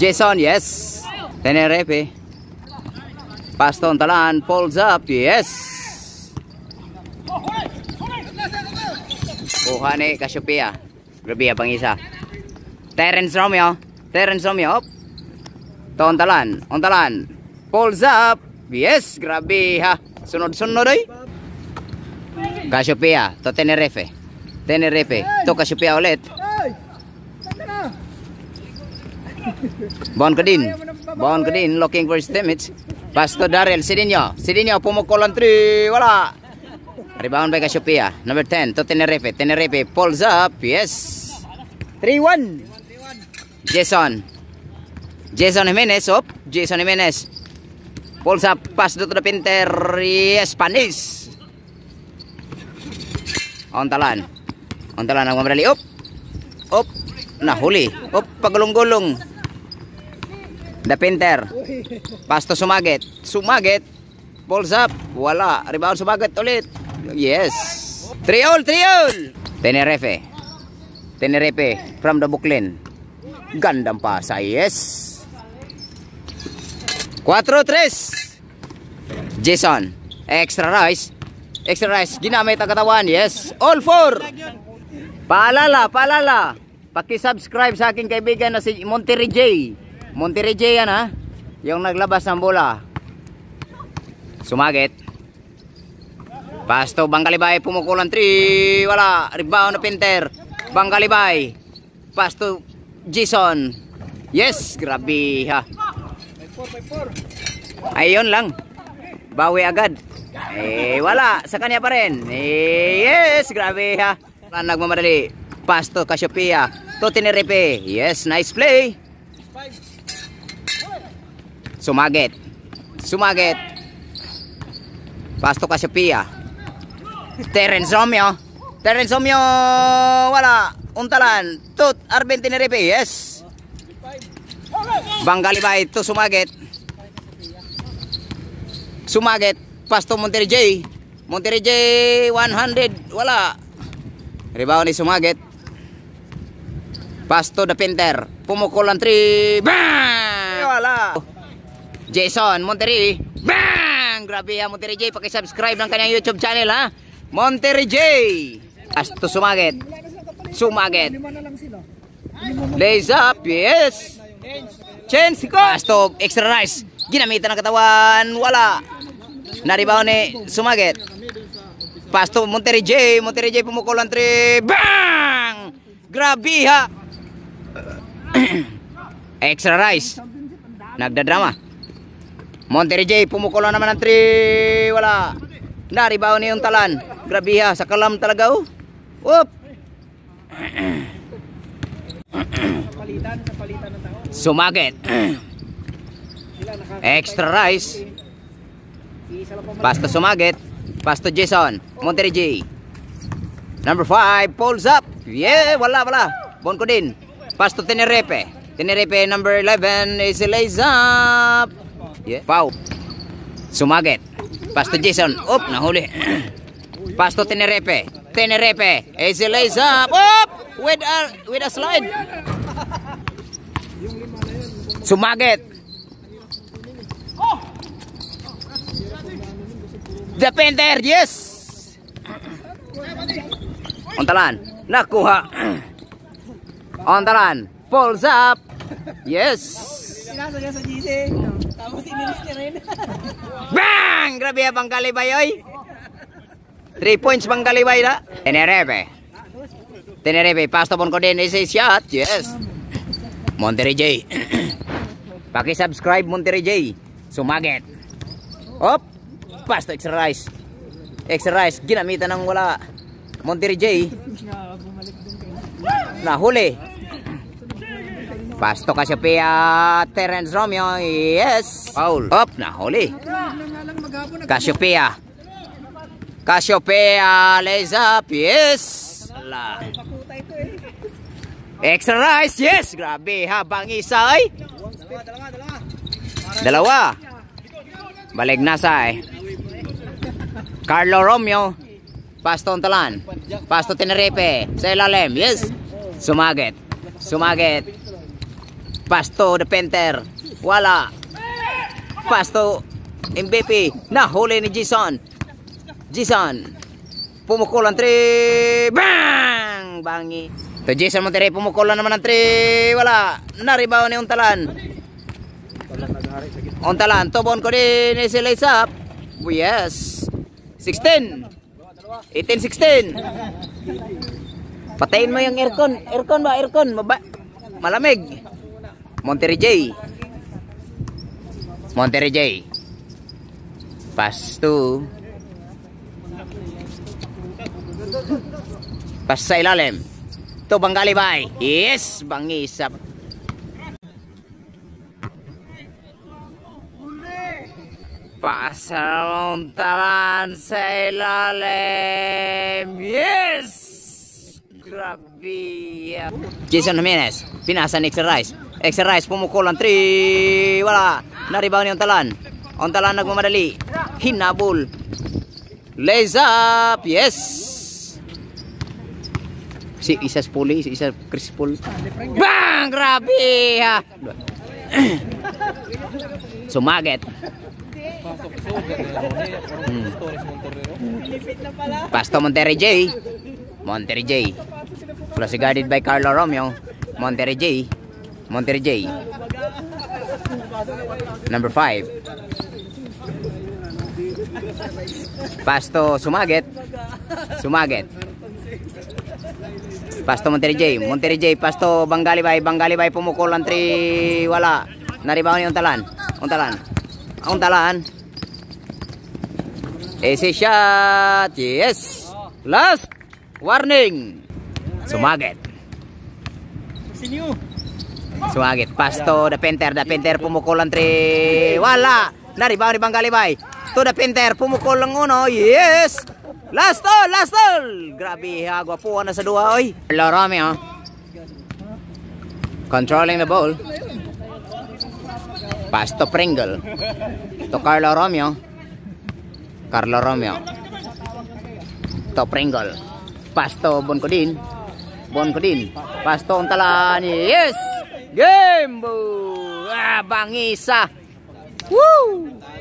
Jason, yes. Tenerife. Paston talan, pulls up, yes. Oh, ane Kasyopia. Grabe ya, pangisa. Terence Romeo. Terence Romeo. Tontalan. Ontalan. Pulls up. Yes, grabe ha. Sunod-sunod ay. Kasyopia. Ya. To Tenerife. Tenerife. Ito, Kasyopia ulit. Bon ka din. Bon ka din. Looking for damage. Pasto Darrell. Sidinyo. Sidinyo. Pumukulan 3. Wala. Rebound by Kasyopia. Number 10 to Tenerife. Tenerife pulls up. Yes. 3-1. Jason. Jason Jimenez. Up. Jason Jimenez. Pulls up. Pass to the pinter. Yes. Panis. Ontalan. Untala na kumabrali. Op. Op. Nahuli. Op pagulong-gulong. The Pinter. Pasto sumaget. Sumaget. Pulls up. Wala. Rebound sumaget ulit. Yes. Triol, triol. Tenerife. Tenerife from the Brooklyn. Gandang pasa. Yes. 4-3. Jason. Extra rice. Extra rice. Ginamit ang katawan. Yes. All four. Paalala, paalala. Paki-subscribe sa aking kaibigan na si Monterrey J. Monterrey J yan ha. Yung naglabas ng bola. Sumagit. Pasto Bangkalibay pumukulan Three, Wala. Rebound na Pinter. Bangkalibay. Pasto Jason. Yes, grabe ha. Ayun lang. Bawi agad. Eh wala, sa kanya pa rin. Eh, yes, grabe ha. Plan nagmamadali. Pass to Cassiopeia. To Tenerife. Yes, nice play. Sumagit. Sumagit. Pasto, Cassiopeia. Terence Romeo. Terence Romeo. Wala. Untalan. To Arben Tenerife. Yes. Banggalibay. To Sumagit. Sumagit. to Monterrey J. Monterrey J 100. Wala. Ribaw ni Sumagit. Pasto the Pinter. Pumukol ang 3. Bang! Wala. Jason Monteri. Bang! Grabe ha Monteri J. Pakisubscribe ng kanyang YouTube channel ha. Monteri J. Pasto Sumagit. Sumagit. Lays up. Yes. Chance ko. Pasto extra rice. Ginamitan ng katawan. Wala. Naribaw ni Sumaget. Pasto Monterrey J, Monterrey pumukol pumukulan tre. Bang! Grabe ha. Extra rice. Nagdadrama. Monterrey J pumukulan naman ng tre. Wala. Naribaw niya yung talan. Grabe ha, sa talaga oh. Whoop. palitan, sa palitan ng tao. Sumaget. Extra rice. Basta sumaget. Pastor Jason, Monterey J. Number 5, Pulls Up. Yeah, wala, wala. Bon ko din. Pasto Tenerife. Tenerife number 11 is Lays Up. Yeah, Pau. Sumaget Pastor Jason. Op, nahuli. Pastor Tenerepe Tenerepe is Lays Up. Op! With a, with a slide. Sumaget The Panther, yes. Ontalan, nakuha. Ontalan, pulls up. Yes. Bang! Grabe ya Bang Kalibay, oy. 3 points Bang Kalibay da. Tenerebe. Tenerebe, pasto pun ko din. Is a shot, yes. Monterey J. Paki-subscribe Monterey J. Sumaget. Op! Basta exercise. Exercise. Ginamitan ng wala. Monterey J. Nahuli. Pasto kasi Pia Terence Romeo. Yes. Paul. Up. Nahuli. Cassiopeia. Cassiopeia. Lays up. Yes. La. Exercise. Yes. Grabe. Habang isa ay. Dalawa. Balik na sa eh. Carlo Romeo. Pasto Antalan. Pasto Tenerife. Sa Yes. Sumagit. Sumagit. Pasto De Penter. Wala. Pasto MVP. Nahuli ni Jason. Jason. Pumukulan 3. Bang! Bangi. To Jason Monterrey pumukulan naman ng 3. Wala. Naribaw ni Untalan. Untalan. Tobon ko din. Isilay sap. Yes. 16. 18, 16. Patayin mo yung aircon. Aircon ba? Aircon. Maba malamig. Monterey J. Monterey J. Pass to. Pass sa ilalim. To Bangali Bay. Yes, bangisap. Pasamuntaman sa ilalim. Yes! Grabe. Jason Jimenez, pinasa ng rice. Exercise, pumukul ang 3. Wala. Naribaw ni Ontalan. Ontalan nagmamadali. Hinabol. Lays up. Yes! Si isa Spoli, si isa Chris Paul. Bang! Grabe! Sumaget. Pasok sa ugan na Stories Monterrey. Pilipit na pala. Pasto Monterrey J. Monterrey J. Plus guarded by Carlo Romeo. Monterrey J. Monterrey J. Number 5. Pasto Sumaget. Sumaget. Pasto Monterrey J. Monterrey J. Pasto Bangalibay. Bangalibay pumukul ang 3. Wala. Naribaon yung untalan Untalan. Akong talaan. Easy shot. Yes. Last. Warning. Sumagit. Sumagit. Pasto. The Pinter. The Pinter. Pumukul ang 3. Wala. Naribang, ribang galibay. To the Pinter. Pumukul ang uno. Yes. Last all. Last all. Grabe. po na sa duha. Oy. Larami. Oh. Controlling the ball. Pasto Pringle. to Carlo Romeo. Carlo Romeo. to Pringle. Pasto Bon ko Bon Pasto Untalan, Yes! Game! Ah, bangisa! Woo!